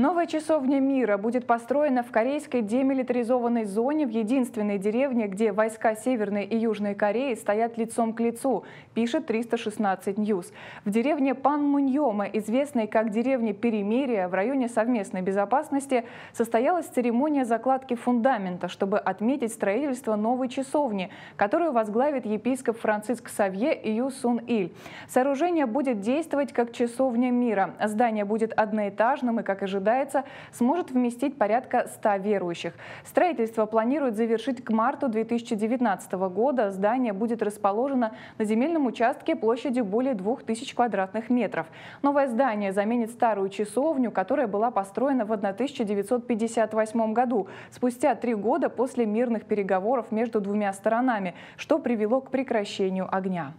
Новая часовня мира будет построена в корейской демилитаризованной зоне в единственной деревне, где войска Северной и Южной Кореи стоят лицом к лицу, пишет 316 News. В деревне Панмуньома, известной как деревня Перемирия в районе совместной безопасности, состоялась церемония закладки фундамента, чтобы отметить строительство новой часовни, которую возглавит епископ Франциск Савье и Ю Сун Иль. Сооружение будет действовать как часовня мира. Здание будет одноэтажным и, как ожидается, ожидается, сможет вместить порядка 100 верующих. Строительство планируют завершить к марту 2019 года. Здание будет расположено на земельном участке площадью более 2000 квадратных метров. Новое здание заменит старую часовню, которая была построена в 1958 году, спустя три года после мирных переговоров между двумя сторонами, что привело к прекращению огня.